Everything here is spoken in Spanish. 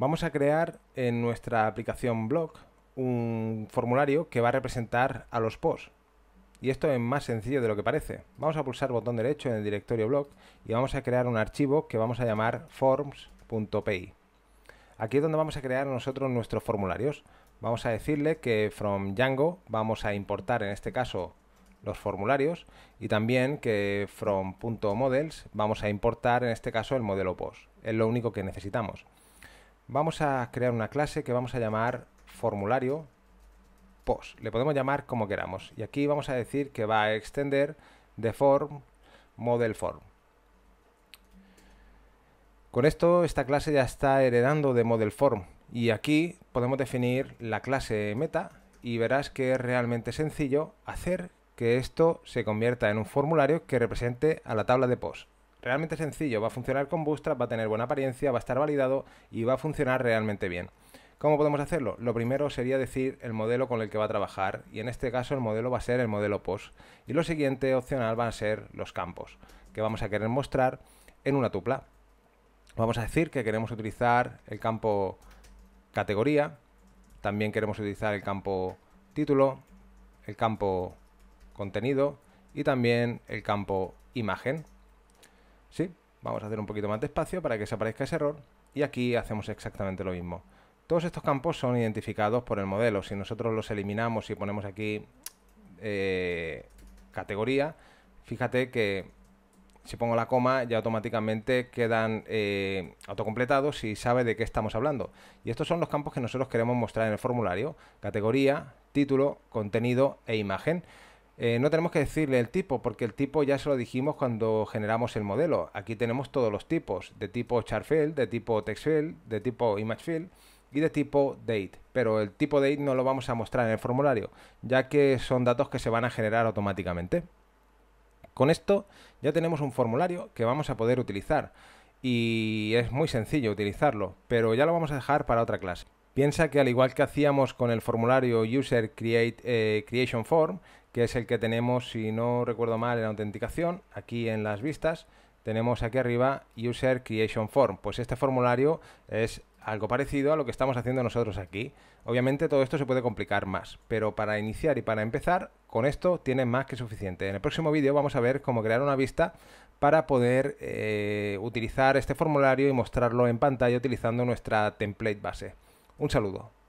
Vamos a crear en nuestra aplicación blog un formulario que va a representar a los posts. Y esto es más sencillo de lo que parece. Vamos a pulsar botón derecho en el directorio blog y vamos a crear un archivo que vamos a llamar forms.py. Aquí es donde vamos a crear nosotros nuestros formularios. Vamos a decirle que from Django vamos a importar en este caso los formularios y también que from.models vamos a importar en este caso el modelo post. Es lo único que necesitamos vamos a crear una clase que vamos a llamar formulario post. Le podemos llamar como queramos. Y aquí vamos a decir que va a extender de form model form. Con esto esta clase ya está heredando de model form y aquí podemos definir la clase meta y verás que es realmente sencillo hacer que esto se convierta en un formulario que represente a la tabla de post. Realmente sencillo, va a funcionar con Bootstrap, va a tener buena apariencia, va a estar validado y va a funcionar realmente bien. ¿Cómo podemos hacerlo? Lo primero sería decir el modelo con el que va a trabajar y en este caso el modelo va a ser el modelo post y lo siguiente opcional van a ser los campos que vamos a querer mostrar en una tupla. Vamos a decir que queremos utilizar el campo categoría, también queremos utilizar el campo título, el campo contenido y también el campo imagen. ¿Sí? Vamos a hacer un poquito más de espacio para que se aparezca ese error y aquí hacemos exactamente lo mismo. Todos estos campos son identificados por el modelo. Si nosotros los eliminamos y ponemos aquí eh, categoría, fíjate que si pongo la coma ya automáticamente quedan eh, autocompletados y sabe de qué estamos hablando. Y estos son los campos que nosotros queremos mostrar en el formulario. Categoría, título, contenido e imagen. Eh, no tenemos que decirle el tipo, porque el tipo ya se lo dijimos cuando generamos el modelo. Aquí tenemos todos los tipos, de tipo charfield, de tipo textfield, de tipo imagefield y de tipo date. Pero el tipo date no lo vamos a mostrar en el formulario, ya que son datos que se van a generar automáticamente. Con esto ya tenemos un formulario que vamos a poder utilizar y es muy sencillo utilizarlo, pero ya lo vamos a dejar para otra clase. Piensa que al igual que hacíamos con el formulario User create, eh, Creation Form, que es el que tenemos, si no recuerdo mal, en autenticación, aquí en las vistas, tenemos aquí arriba User Creation Form. Pues este formulario es algo parecido a lo que estamos haciendo nosotros aquí. Obviamente todo esto se puede complicar más, pero para iniciar y para empezar, con esto tiene más que suficiente. En el próximo vídeo vamos a ver cómo crear una vista para poder eh, utilizar este formulario y mostrarlo en pantalla utilizando nuestra template base. Un saludo.